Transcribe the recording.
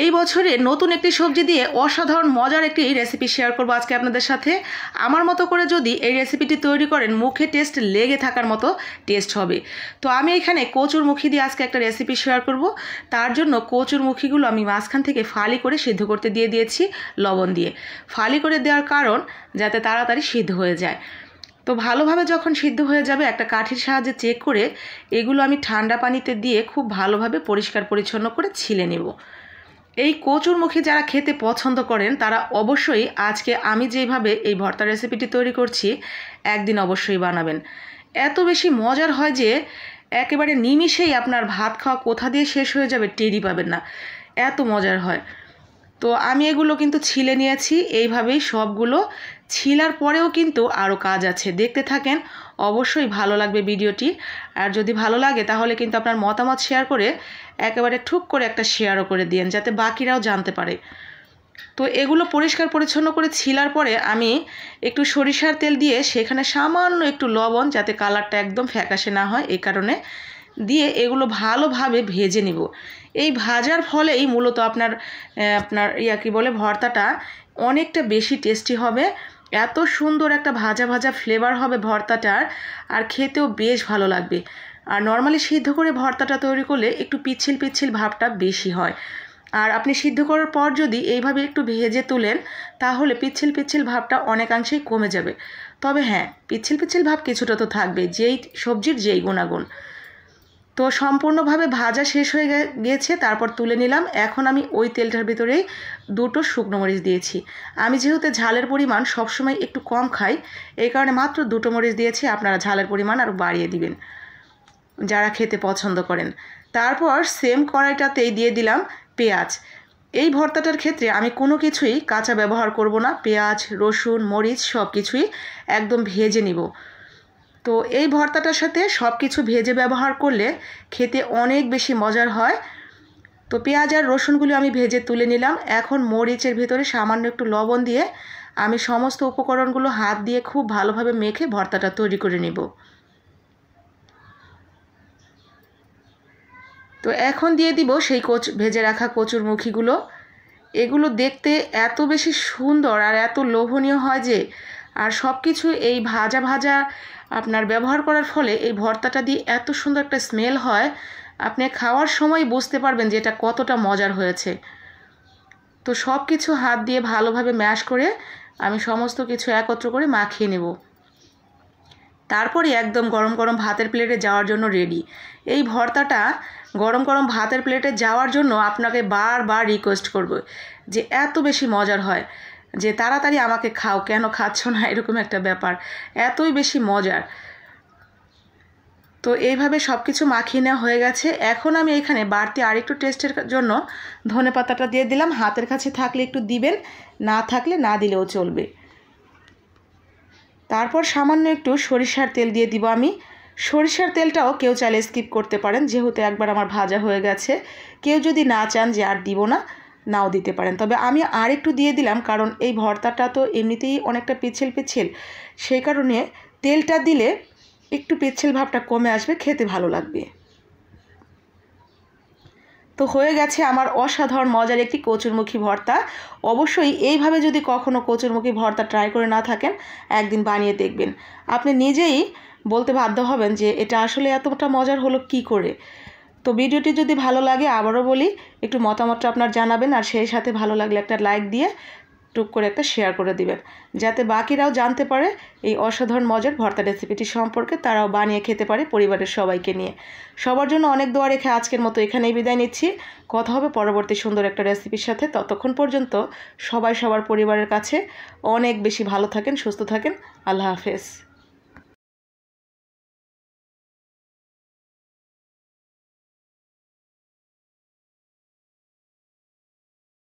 এই বছরে নতুন একটি সবজি দিয়ে অসাধারণ মজার একটি রেসিপি শেয়ার করবো আজকে আপনাদের সাথে আমার মতো করে যদি এই রেসিপিটি তৈরি করেন মুখে টেস্ট লেগে থাকার মতো টেস্ট হবে তো আমি এখানে কচুর মুখি দিয়ে আজকে একটা রেসিপি শেয়ার করব তার জন্য কচুর মুখিগুলো আমি মাঝখান থেকে ফালি করে সিদ্ধ করতে দিয়ে দিয়েছি লবণ দিয়ে ফালি করে দেওয়ার কারণ যাতে তাড়াতাড়ি সিদ্ধ হয়ে যায় তো ভালোভাবে যখন সিদ্ধ হয়ে যাবে একটা কাঠির সাহায্যে চেক করে এগুলো আমি ঠান্ডা পানিতে দিয়ে খুব ভালোভাবে পরিষ্কার পরিচ্ছন্ন করে ছিলে নেব এই কচুরমুখী যারা খেতে পছন্দ করেন তারা অবশ্যই আজকে আমি যেভাবে এই ভর্তা রেসিপিটি তৈরি করছি একদিন অবশ্যই বানাবেন এত বেশি মজার হয় যে একেবারে নিমিষেই আপনার ভাত খাওয়া কোথা দিয়ে শেষ হয়ে যাবে টেরি পাবেন না এত মজার হয় তো আমি এগুলো কিন্তু ছিলে নিয়েছি এইভাবেই সবগুলো ছিলার পরেও কিন্তু আরও কাজ আছে দেখতে থাকেন অবশ্যই ভালো লাগবে ভিডিওটি আর যদি ভালো লাগে তাহলে কিন্তু আপনার মতামত শেয়ার করে একেবারে ঠুক করে একটা শেয়ারও করে দিন যাতে বাকিরাও জানতে পারে তো এগুলো পরিষ্কার পরিচ্ছন্ন করে ছিলার পরে আমি একটু সরিষার তেল দিয়ে সেখানে সামান্য একটু লবণ যাতে কালারটা একদম ফ্যাকাশে না হয় এই কারণে দিয়ে এগুলো ভালোভাবে ভেজে নিব এই ভাজার ফলেই মূলত আপনার আপনার ইয়া কী বলে ভর্তাটা অনেকটা বেশি টেস্টি হবে এত সুন্দর একটা ভাজা ভাজা ফ্লেভার হবে ভর্তাটার আর খেতেও বেশ ভালো লাগবে আর নর্মালি সিদ্ধ করে ভর্তাটা তৈরি করলে একটু পিচ্ছিল পিচ্ছিল ভাবটা বেশি হয় আর আপনি সিদ্ধ করার পর যদি এইভাবে একটু ভেজে তুলেন তাহলে পিচ্ছিল পিচ্ছিল ভাবটা অনেকাংশেই কমে যাবে তবে হ্যাঁ পিচ্ছিল পিচ্ছিল ভাব কিছুটা তো থাকবে যেই সবজির যেই গুণাগুণ তো সম্পূর্ণভাবে ভাজা শেষ হয়ে গিয়েছে তারপর তুলে নিলাম এখন আমি ওই তেলটার ভিতরে দুটো শুকনো মরিচ দিয়েছি আমি যেহেতু ঝালের পরিমাণ সবসময় একটু কম খাই এই কারণে মাত্র দুটো মরিচ দিয়েছি আপনারা ঝালের পরিমাণ আরও বাড়িয়ে দিবেন যারা খেতে পছন্দ করেন তারপর সেম কড়াইটাতেই দিয়ে দিলাম পেঁয়াজ এই ভর্তাটার ক্ষেত্রে আমি কোনো কিছুই কাঁচা ব্যবহার করব না পেঁয়াজ রসুন মরিচ সব কিছুই একদম ভেজে নিব তো এই ভর্তাটার সাথে সব কিছু ভেজে ব্যবহার করলে খেতে অনেক বেশি মজার হয় তো পেঁয়াজ আর রসুনগুলি আমি ভেজে তুলে নিলাম এখন মরিচের ভেতরে সামান্য একটু লবণ দিয়ে আমি সমস্ত উপকরণগুলো হাত দিয়ে খুব ভালোভাবে মেখে ভর্তাটা তৈরি করে নেব তো এখন দিয়ে দিব সেই কচ ভেজে রাখা কচুর মুখিগুলো এগুলো দেখতে এত বেশি সুন্দর আর এত লোভনীয় হয় যে আর সব কিছু এই ভাজা ভাজা আপনার ব্যবহার করার ফলে এই ভর্তাটা দিয়ে এত সুন্দর একটা স্মেল হয় আপনি খাওয়ার সময় বুঝতে পারবেন যে এটা কতটা মজার হয়েছে তো সব কিছু হাত দিয়ে ভালোভাবে ম্যাশ করে আমি সমস্ত কিছু একত্র করে মাখিয়ে নেব তারপরে একদম গরম গরম ভাতের প্লেটে যাওয়ার জন্য রেডি এই ভর্তাটা গরম গরম ভাতের প্লেটে যাওয়ার জন্য আপনাকে বারবার রিকোয়েস্ট করব যে এত বেশি মজার হয় যে তাড়াতাড়ি আমাকে খাও কেন খাচ্ছ না এরকম একটা ব্যাপার এতই বেশি মজার তো এইভাবে সব কিছু মাখিয়ে নেওয়া হয়ে গেছে এখন আমি এখানে বাড়তি আরেকটু টেস্টের জন্য ধনে পাতাটা দিয়ে দিলাম হাতের কাছে থাকলে একটু দিবেন না থাকলে না দিলেও চলবে তারপর সামান্য একটু সরিষার তেল দিয়ে দিব আমি সরিষার তেলটাও কেউ চাইলে স্কিপ করতে পারেন যেহেতু একবার আমার ভাজা হয়ে গেছে কেউ যদি না চান যে আর দিব না নাও দিতে পারেন তবে আমি আর একটু দিয়ে দিলাম কারণ এই ভর্তাটা তো এমনিতেই অনেকটা পিচ্ছিল পিচ্ছিল সেই কারণে তেলটা দিলে একটু পিচ্ছিল ভাবটা কমে আসবে খেতে ভালো লাগবে তো হয়ে গেছে আমার অসাধারণ মজার একটি কচুরমুখী ভর্তা অবশ্যই এইভাবে যদি কখনও কচুরমুখী ভর্তা ট্রাই করে না থাকেন একদিন বানিয়ে দেখবেন আপনি নিজেই বলতে বাধ্য হবেন যে এটা আসলে এতটা মজার হলো কি করে তো ভিডিওটি যদি ভালো লাগে আবারও বলি একটু মতামতটা আপনার জানাবেন আর সেই সাথে ভালো লাগলে একটা লাইক দিয়ে টুক করে একটা শেয়ার করে দিবেন যাতে বাকিরাও জানতে পারে এই অসাধারণ মজার ভর্তা রেসিপিটি সম্পর্কে তারাও বানিয়ে খেতে পারে পরিবারের সবাইকে নিয়ে সবার জন্য অনেক দোয়া রেখে আজকের মতো এখানেই বিদায় নিচ্ছি কথা হবে পরবর্তী সুন্দর একটা রেসিপির সাথে ততক্ষণ পর্যন্ত সবাই সবার পরিবারের কাছে অনেক বেশি ভালো থাকেন সুস্থ থাকেন আল্লাহ হাফেজ